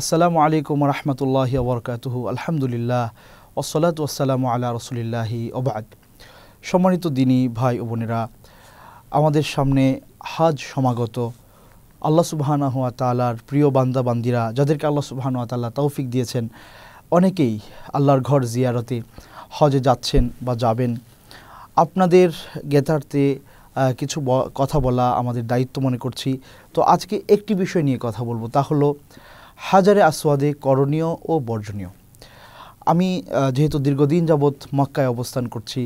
আসসালামু আলাইকুম রহমতুল্লাহ বরকাতুহ আলহামদুলিল্লাহ ওসলাত ওসালাম আল্লাহ রসুলিল্লাহি ওবাদ সম্মানিত দিনী ভাই ও বোনেরা আমাদের সামনে হাজ সমাগত আল্লাহ সুবাহানা তালার প্রিয় বান্দা বান্দিরা যাদেরকে আল্লাহ সুবাহানুয়া তাল্লাহ তৌফিক দিয়েছেন অনেকেই আল্লাহর ঘর জিয়ারতে হজে যাচ্ছেন বা যাবেন আপনাদের গেতার্থে কিছু কথা বলা আমাদের দায়িত্ব মনে করছি তো আজকে একটি বিষয় নিয়ে কথা বলবো তা হলো হাজারে আসওয়াদে করণীয় ও বর্জনীয় আমি যেহেতু দীর্ঘদিন যাবৎ মক্কায় অবস্থান করছি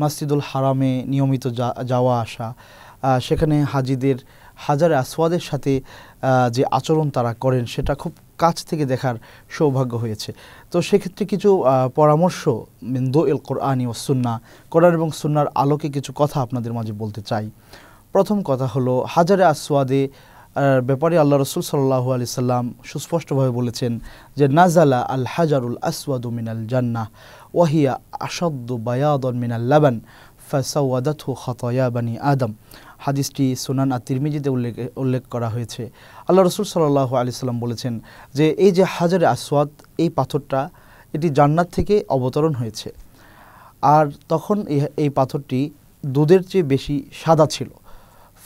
মাসজিদুল হারামে নিয়মিত যাওয়া আসা সেখানে হাজিদের হাজারে আসওয়াদের সাথে যে আচরণ তারা করেন সেটা খুব কাছ থেকে দেখার সৌভাগ্য হয়েছে তো সেক্ষেত্রে কিছু পরামর্শ দো এল কোরআনি ও সুন্না কোরআন এবং সুন্নার আলোকে কিছু কথা আপনাদের মাঝে বলতে চাই প্রথম কথা হলো হাজারে আসওয়াদে ব্যাপারে আল্লাহ রসুল সাল্লাহু আলি সাল্লাম সুস্পষ্টভাবে বলেছেন যে নাজালা আল হাজারুল আসওয়াদু মিনাল জান্নাহ ওয়াহিয়া আসাদ্দ বায়াদন মিনাল লাবান ফাসাওয়াদাতহু খতয়া বানি আদম হাদিসটি সুনান আর তিরমিজিতে উল্লেখ উল্লেখ করা হয়েছে আল্লাহ রসুল সাল্লাহ আলি সাল্লাম বলেছেন যে এই যে হাজারে আসওয়াদ এই পাথরটা এটি জান্নাত থেকে অবতরণ হয়েছে আর তখন এই পাথরটি দুধের চেয়ে বেশি সাদা ছিল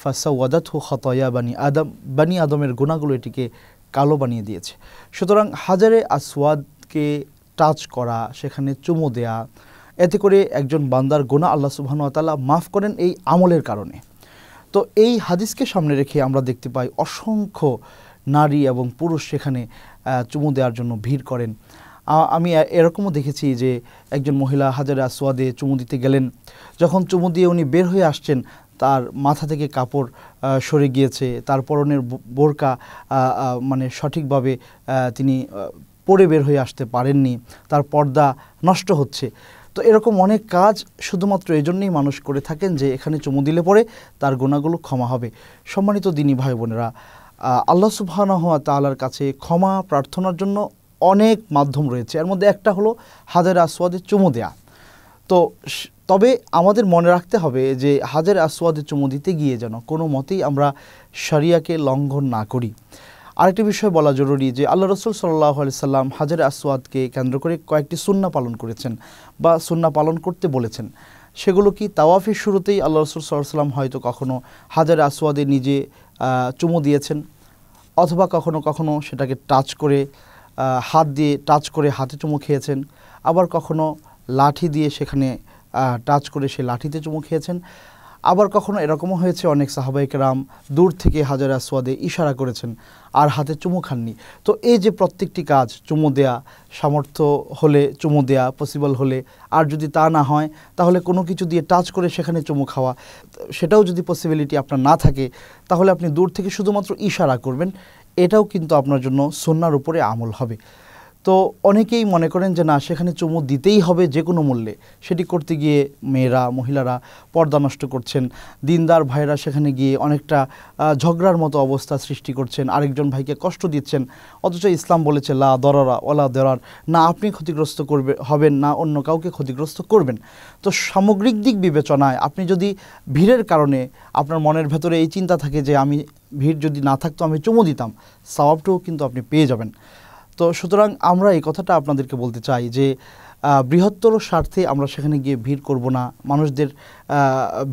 হু খতয়া বানি আদম বানি আদমের গোনাগুলো এটিকে কালো বানিয়ে দিয়েছে সুতরাং হাজারে আসওয়াদকে টাচ করা সেখানে চুমু দেয়া এতে করে একজন বান্দার গোনা আল্লাহ তালা মাফ করেন এই আমলের কারণে তো এই হাদিসকে সামনে রেখে আমরা দেখতে পাই অসংখ্য নারী এবং পুরুষ সেখানে চুমু দেওয়ার জন্য ভিড় করেন আমি এরকমও দেখেছি যে একজন মহিলা হাজারে আসোয়াদে চুমু দিতে গেলেন যখন চুমু দিয়ে উনি বের হয়ে আসছেন তার মাথা থেকে কাপড় সরে গিয়েছে তার পরনের বোরকা মানে সঠিকভাবে তিনি পরে বের হয়ে আসতে পারেননি তার পর্দা নষ্ট হচ্ছে তো এরকম অনেক কাজ শুধুমাত্র এই জন্যেই মানুষ করে থাকেন যে এখানে চুমু দিলে পরে তার গোনাগুলো ক্ষমা হবে সম্মানিত দিনী ভাই বোনেরা আল্লাহ হওয়া তালার কাছে ক্ষমা প্রার্থনার জন্য অনেক মাধ্যম রয়েছে এর মধ্যে একটা হলো হাজার আসওয়াদে চুমু দেয়া তো তবে আমাদের মনে রাখতে হবে যে হাজার আসওয়াদে চুমু দিতে গিয়ে যেন কোনো মতেই আমরা শরিয়াকে লঙ্ঘন না করি আরেকটি বিষয় বলা জরুরি যে আল্লাহ রসুল সাল্লাহ সাল্লাম হাজার আসওয়াদকে কেন্দ্র করে কয়েকটি সুন্না পালন করেছেন বা সুন্না পালন করতে বলেছেন সেগুলো কি তাওয়াফের শুরুতেই আল্লাহ রসুল সাল্লাম হয়তো কখনও হাজার আসওয়াদে নিজে চুমু দিয়েছেন অথবা কখনো কখনো সেটাকে টাচ করে হাত দিয়ে টাচ করে হাতে চুমু খেয়েছেন আবার কখনো লাঠি দিয়ে সেখানে টাচ করে সে লাঠিতে চুমু খেয়েছেন আবার কখনো এরকমও হয়েছে অনেক রাম দূর থেকে হাজার আসোয়াদে ইশারা করেছেন আর হাতে চুমু খাননি তো এই যে প্রত্যেকটি কাজ চুমু দেয়া সামর্থ্য হলে চুমু দেয়া পসিবল হলে আর যদি তা না হয় তাহলে কোনো কিছু দিয়ে টাচ করে সেখানে চুমু খাওয়া সেটাও যদি পসিবিলিটি আপনার না থাকে তাহলে আপনি দূর থেকে শুধুমাত্র ইশারা করবেন এটাও কিন্তু আপনার জন্য সন্ন্যার উপরে আমল হবে তো অনেকেই মনে করেন যে না সেখানে চুমু দিতেই হবে যে কোনো মূল্যে সেটি করতে গিয়ে মেয়েরা মহিলারা পর্দা নষ্ট করছেন দিনদার ভাইরা সেখানে গিয়ে অনেকটা ঝগড়ার মতো অবস্থা সৃষ্টি করছেন আরেকজন ভাইকে কষ্ট দিচ্ছেন অথচ ইসলাম বলেছে লা দরারা ওলা দরার না আপনি ক্ষতিগ্রস্ত করবে হবেন না অন্য কাউকে ক্ষতিগ্রস্ত করবেন তো সামগ্রিক দিক বিবেচনায় আপনি যদি ভিড়ের কারণে আপনার মনের ভেতরে এই চিন্তা থাকে যে আমি ভিড় যদি না থাকতো আমি চুমু দিতাম সওয়াবটাও কিন্তু আপনি পেয়ে যাবেন তো সুতরাং আমরা এই কথাটা আপনাদেরকে বলতে চাই যে বৃহত্তর স্বার্থে আমরা সেখানে গিয়ে ভিড় করব না মানুষদের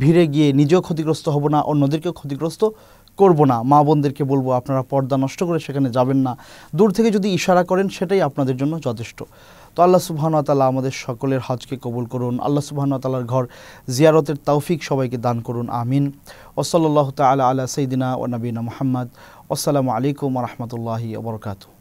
ভিড়ে গিয়ে নিজেও ক্ষতিগ্রস্ত হব না অন্যদেরকেও ক্ষতিগ্রস্ত করব না মা বোনদেরকে বলবো আপনারা পর্দা নষ্ট করে সেখানে যাবেন না দূর থেকে যদি ইশারা করেন সেটাই আপনাদের জন্য যথেষ্ট তো আল্লাহ তালা আমাদের সকলের হজকে কবুল করুন আল্লাহ তালার ঘর জিয়ারতের তৌফিক সবাইকে দান করুন আমিন ওসলাল্লাহ তাল আলা সঈদিনা ও নবীনা মোহাম্মদ আসসালামু আলাইকুম রহমতুল্লাহি ওবরকাতু